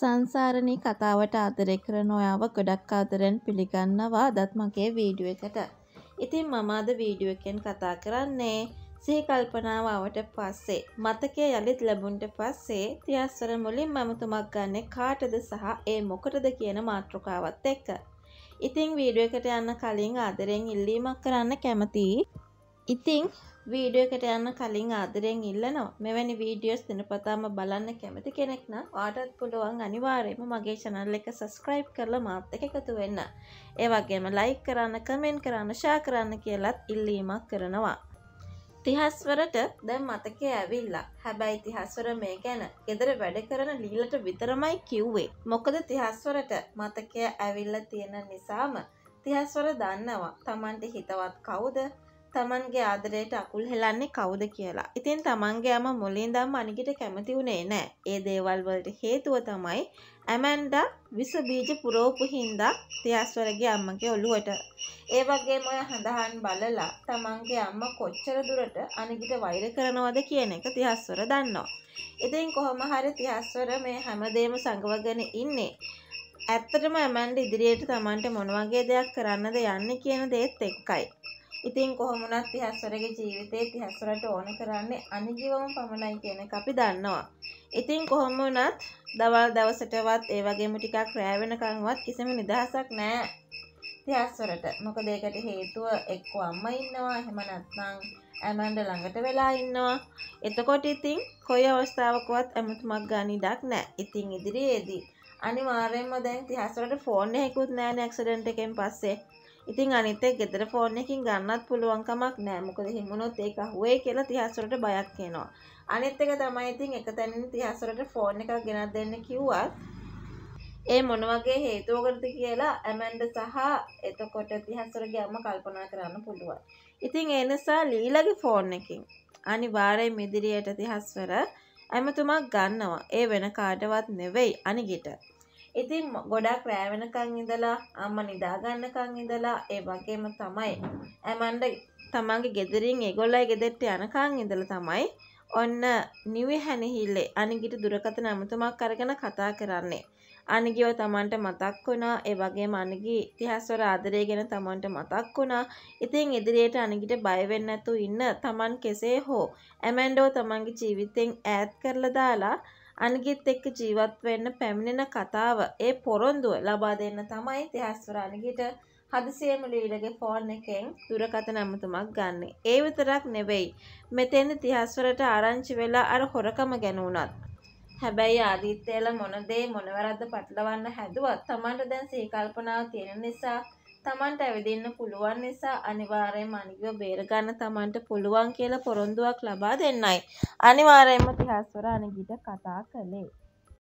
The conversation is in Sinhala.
සංසාරණී කතාවට ආදරය කරන ඔයාව ගොඩක් ආදරෙන් පිළිගන්නවා අදත් මගේ වීඩියෝ එකට. ඉතින් මම අද වීඩියෝ එකෙන් කතා කරන්නේ සිහි කල්පනාව આવට පස්සේ මතකයේ යලිත් ලැබුණට පස්සේ තියස්සර මුලින්ම අමතුමක් ගන්න කාටද සහ ඒ මොකටද කියන මාතෘකාවත් එක්ක. ඉතින් වීඩියෝ එකට යන්න කලින් ආදරෙන් ඉල්ලීමක් කරන්න කැමතියි. ඉතිං වීඩියෝකට යන්න කලින් ආදරයෙන් ඉල්ලනවා මෙවැනි වීඩියෝස් දිනපතාම බලන්න කැමති කෙනෙක්න වාටත් පුළුවන් අනිවාර්යම මගේ චනල් එක සස්ක්‍රයිබ් කරලා මාත් එක එකතු වෙන්න. ඒ වගේම ලයික් කරන්න කමෙන්ට් කරන්න ශා කරන්න කියලත් ඉල්ලීමක් කරනවා. තිහස්වරට දැම් මතක ඇවිල්ලා හැබැයි තිහස්වර මේ ගැන ගෙදර වැඩ කරන ලීලට විතරමයි කිව්වේ. මොකද තිහස්වරට මතකය ඇවිල්ල තියෙන නිසාම තිහස්වර දන්නවා තමන්ට හිතවත් කවුද තමන්ගේ ආදරයට අකුල් හෙලන්නේ කවුද කියලා. ඉතින් තමන්ගේ අම මුලින්දම් අනිකට කැමති වුණේ නෑ. ඒ දේවල් වලට හේතුව තමයි ඇමන්ඩා විස බීජ පුරෝපු හින්දා තියස්වරගේ අම්මගේ ඔළුවට. ඒ වගේම ඔය හඳහන් බලලා තමන්ගේ අම්මා කොච්චර දුරට අනිකට වෛර කරනවද කියන එක තියස්වර දන්නවා. ඉතින් කොහොම හරි තියස්වර මේ හැමදේම සංගවගෙන ඉන්නේ. ඇත්තටම ඇමන්ඩ ඉදිරියට තමන්ට මොනවගේ දෙයක් කරන්නද යන්නේ කියන දේත් එක්කයි. ඉතින් කොහොම වුණත් තිහස්වරගේ ජීවිතේ තිහස්වරට ඕන කරන්නේ අනිජීවම පමණයි කියන එක අපි දන්නවා. ඉතින් කොහොම වුණත් දවල් දවසටවත් ඒ වගේම ටිකක් රෑ වෙනකන්වත් කිසිම නිදහසක් නැහැ. තිහස්වරට මොකද ඒකට හේතුව එක්ක අම්ම ඉන්නවා එහෙම නැත්නම් ඇමන්ඩ ළඟට වෙලා ඉන්නවා එතකොට ඉතින් කොයි අවස්ථාවකවත් ඇමතුමක් ගන්න ඉඩක් නැහැ. ඉතින් ඉදිරියේදී අනිවාර්යයෙන්ම දැන් තිහස්වරට ෆෝන් එකකුත් නැහැ නේ ඇක්සිඩන්ට් එකෙන් පස්සේ. ඉතින් අනිත ගෙදර ෆෝන් එකකින් ගන්නත් පුළුවන් කමක් නෑ මොකද හිමුණොත් ඒක අහුවේ කියලා තිහාසොරට බයක් එනවා. අනිත් එක තමයි ඉතින් එක තැනින් තිහාසොරට ෆෝන් එකක් ගෙනත් දෙන්න කිව්වත් ඒ මොන වගේ හේතුවකටද කියලා ඇමන්ඩ සහ එතකොට තිහාසොරගේ අම්මා කල්පනා කරන්න පුළුවන්. ඉතින් ඒ නිසා ලීලාගේ ෆෝන් එකකින් අනිවාර්යයෙන් ඉදිරියට තිහස්වර ඇමතුමක් ගන්නවා. ඒ වෙන කාටවත් නෙවෙයි අනිගිට. ඉතින් ගොඩක් රෑවෙනකං ඉඳලා අම්ම නිදාගන්නකං ඉඳලා ඒ වගේම තමයි ඇමන්ඩ තමන්ගේ ගෙදරින් ඒගොල්ලයි ගෙදෙට්ට යනකං ඉඳල තමයි ඔන්න නිවි හැනිහිල්ලේ අනිගිට දුරකතන ඇමතුමක් කරගෙන කතා කරන්නේ. අනිගිව තමන්ට මතක් වුණා ඒ වගේ මනගි ඉතිහාස්වර ආදරය ගැන තමන්ට මතක් වුණා ඉතින් ඉදිරියට අනිගිට බයවෙන්න නැතු ඉන්න තමන් කෙසේ හෝ ඇමැන්ඩෝ තමන්ගේ ජීවිතෙන් ඈත් කරලා දාලා අනිගෙත් එක්ක ජීවත් වෙන්න පැමිණෙන කතාව ඒ පොරොන්දුව ලබා දෙන්න තමයි තිහස්වර අනිගිට හදිසියම ලීලගේ ෆෝන් එකෙන් දුරකථන ඇමතුමක් ගන්න. ඒ විතරක් නෙවෙයි. මෙතෙන් තිහස්වරට ආරංචි වෙලා අර හොරකම ගැන වුණත්. හැබැයි ආදිත්‍යල මොන දේ මොන වැරද්ද පටලවන්න හැදුවත් Tamanට දැන් සීකල්පනාව තියෙන නිසා තමන්ට ඇවිදින්න පුළුවන් නිසා අනිවාර්යයෙන්ම අනිව බේර ගන්න තමන්ට පුළුවන් කියලා පොරොන්දුවක් ලබා දෙන්නයි. අනිවාර්යයෙන්ම තිහස්වර අනිගිට කතා කළේ.